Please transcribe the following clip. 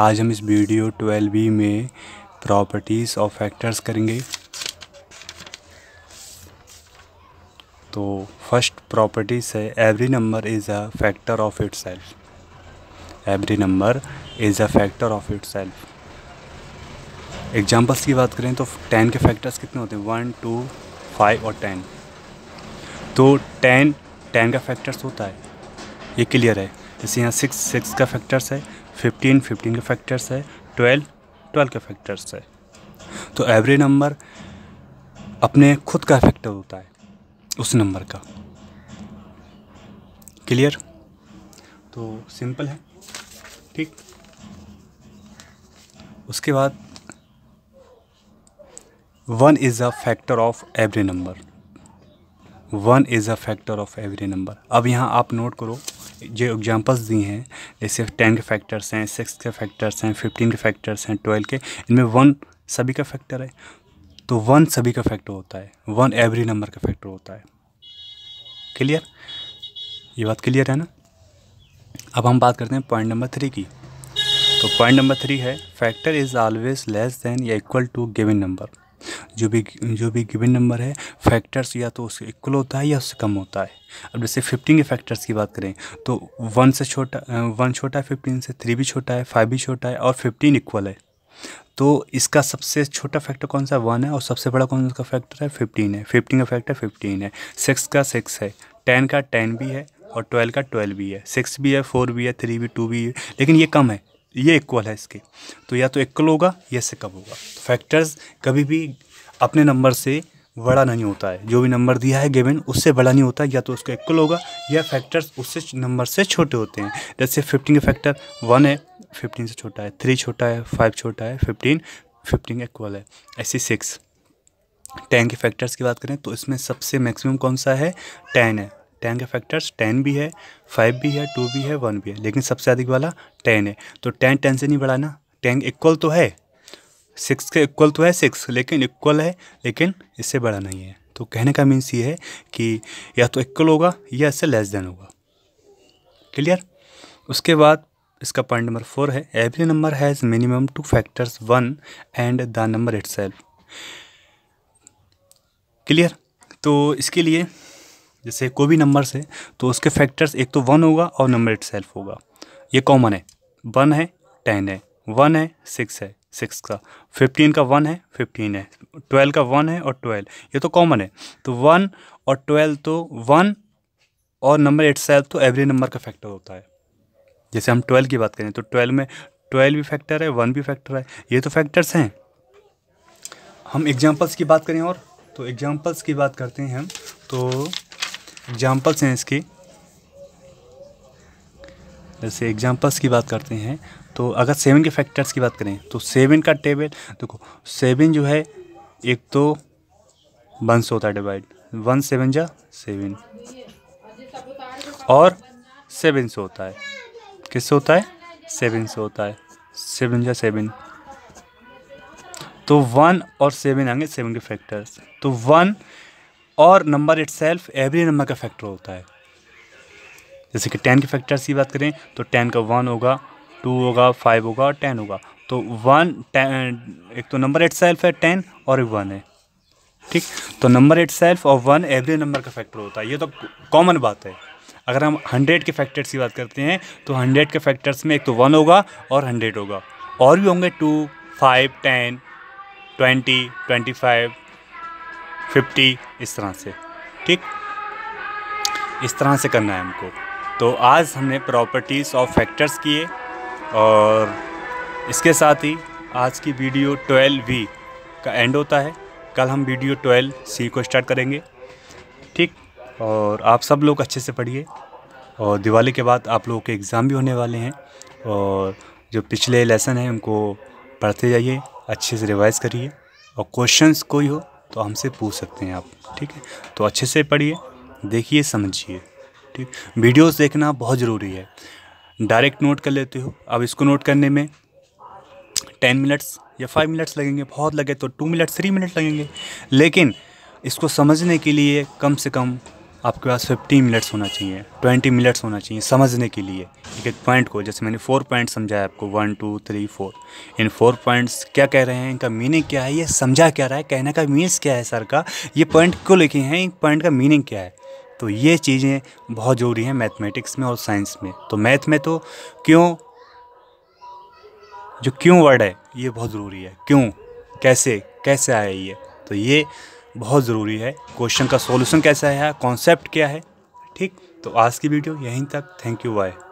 आज हम इस वीडियो ट्वेल्व बी में प्रॉपर्टीज़ ऑफ फैक्टर्स करेंगे तो फर्स्ट प्रॉपर्टीज़ है every number is a factor of itself every number is a factor of itself examples की बात करें तो टेन के फैक्टर्स कितने होते हैं वन टू फाइव और टेन तो टेन टेन का फैक्टर्स होता है ये क्लियर है जैसे यहाँ सिक्स सिक्स का फैक्टर्स है फिफ्टीन फिफ्टीन के फैक्टर्स है ट्वेल्व ट्वेल्व के फैक्टर्स है तो एवरी नंबर अपने खुद का फैक्टर होता है उस नंबर का क्लियर तो सिंपल है ठीक उसके बाद one is a factor of every number one is a factor of every number अब यहाँ आप नोट करो जो एग्जांपल्स दी हैं जैसे टेन के फैक्टर्स हैं सिक्स के फैक्टर्स हैं फिफ्टीन के फैक्टर्स हैं ट्वेल्व के इनमें वन सभी का फैक्टर है तो वन सभी का फैक्टर होता है वन एवरी नंबर का फैक्टर होता है क्लियर ये बात क्लियर है ना अब हम बात करते हैं पॉइंट नंबर थ्री की तो पॉइंट नंबर थ्री है factor is always less than या इक्वल टू गिवन नंबर जो भी जो भी गिवन नंबर है फैक्टर्स या तो उसके इक्वल होता है या उससे कम होता है अब जैसे फिफ्टीन के फैक्टर्स की बात करें तो वन से छोटा वन छोटा है फिफ्टीन से थ्री भी छोटा है फाइव भी छोटा है और फिफ्टीन इक्वल है तो इसका सबसे छोटा फैक्टर कौन सा वन है और सबसे बड़ा कौन सा फैक्टर है फिफ्टीन है फिफ्टीन का फैक्टर फिफ्टीन है सिक्स का सिक्स है टेन का टेन भी है और ट्वेल्व का ट्वेल्व भी है सिक्स भी है फोर भी है थ्री भी टू भी है लेकिन ये कम है ये इक्वल है इसके तो या तो इक्वल होगा या से कम होगा फैक्टर्स कभी भी अपने नंबर से बड़ा नहीं होता है जो भी नंबर दिया है गेवन उससे बड़ा नहीं होता है या तो उसका इक्वल होगा या फैक्टर्स उससे नंबर से छोटे होते हैं जैसे फिफ्टीन का फैक्टर वन है फिफ्टीन से छोटा है थ्री छोटा है फाइव छोटा है फिफ्टीन फिफ्टीन इक्वल है ऐसी सिक्स टेन के फैक्टर्स की बात करें तो इसमें सबसे मैक्सिमम कौन सा है टेन है टेन के फैक्टर्स टेन भी है फाइव भी है टू भी है वन भी है लेकिन सबसे अधिक वाला टेन है तो टेन टेन से नहीं बढ़ाना टेन इक्वल तो है सिक्स के इक्वल तो है सिक्स लेकिन इक्वल है लेकिन इससे बड़ा नहीं है तो कहने का मीन्स ये है कि या तो इक्वल होगा या इससे लेस देन होगा क्लियर उसके बाद इसका पॉइंट नंबर फोर है every number has minimum two factors one and the number it clear तो इसके लिए जैसे कोई भी नंबर से तो उसके फैक्टर्स एक तो वन होगा और नंबर इट होगा ये कॉमन है वन है टेन है वन है सिक्स है सिक्स का फिफ्टीन का वन है फिफ्टीन है ट्वेल्व का वन है और ट्वेल्व ये तो कॉमन है तो वन और ट्वेल्व तो वन और नंबर एट सेल्फ तो एवरी नंबर का फैक्टर होता है जैसे हम ट्वेल्व की बात करें तो ट्वेल्व में ट्वेल्व भी फैक्टर है वन भी फैक्टर है ये तो फैक्टर्स हैं हम एग्जाम्पल्स की बात करें और तो एग्जाम्पल्स की बात करते हैं हम तो एग्जाम्पल्स हैं इसकी जैसे एग्जांपल्स की बात करते हैं तो अगर सेवन के फैक्टर्स की बात करें तो सेवन का टेबल देखो सेवन जो है एक तो वन से होता है डिवाइड वन सेवन जा सेवन और सेवन से होता है किससे होता है सेवन से होता है सेवन जा सेवन तो वन और सेवन आएंगे सेवन के फैक्टर्स तो वन और number itself self every number का फैक्टर होता है जैसे कि टेन के फैक्टर्स की बात करें तो टेन का वन होगा टू होगा फाइव होगा और टेन होगा तो वन एक तो नंबर एट सेल्फ है टेन और एक वन है ठीक तो नंबर एट सेल्फ और वन एवरी नंबर का फैक्टर होता है ये तो कॉमन बात है अगर हम हंड्रेड के फैक्टर्स की बात करते हैं तो हंड्रेड के फैक्टर्स में एक तो वन होगा और हंड्रेड होगा और भी होंगे two five ten twenty twenty five fifty इस तरह से ठीक इस तरह से करना है हमको तो आज हमने प्रॉपर्टीज़ ऑफ फैक्टर्स किए और इसके साथ ही आज की वीडियो ट्वेल्व वी का एंड होता है कल हम वीडियो ट्वेल्व सी को स्टार्ट करेंगे ठीक और आप सब लोग अच्छे से पढ़िए और दिवाली के बाद आप लोगों के एग्ज़ाम भी होने वाले हैं और जो पिछले लेसन हैं उनको पढ़ते जाइए अच्छे से रिवाइज़ करिए और क्वेश्चंस कोई हो तो हमसे पूछ सकते हैं आप ठीक है तो अच्छे से पढ़िए देखिए समझिए ठीक वीडियोस देखना बहुत ज़रूरी है डायरेक्ट नोट कर लेते हो अब इसको नोट करने में टेन मिनट्स या फाइव मिनट्स लगेंगे बहुत लगे तो टू मिनट थ्री मिनट लगेंगे लेकिन इसको समझने के लिए कम से कम आपके पास फिफ्टी मिनट्स होना चाहिए ट्वेंटी मिनट्स होना चाहिए समझने के लिए एक एक पॉइंट को जैसे मैंने फोर पॉइंट समझाया आपको one two three four in four points क्या कह रहे हैं इनका मीनिंग क्या है ये समझा क्या रहा है कहने का मीन्स क्या है सर का ये पॉइंट क्यों लिखे हैं इन पॉइंट का मीनिंग क्या है तो ये चीज़ें बहुत ज़रूरी हैं मैथमेटिक्स में और साइंस में तो मैथ में तो क्यों जो क्यों वर्ड है ये बहुत ज़रूरी है क्यों कैसे कैसे आया ये तो ये बहुत ज़रूरी है क्वेश्चन का सॉल्यूशन कैसा है कॉन्सेप्ट क्या है ठीक तो आज की वीडियो यहीं तक थैंक यू बाय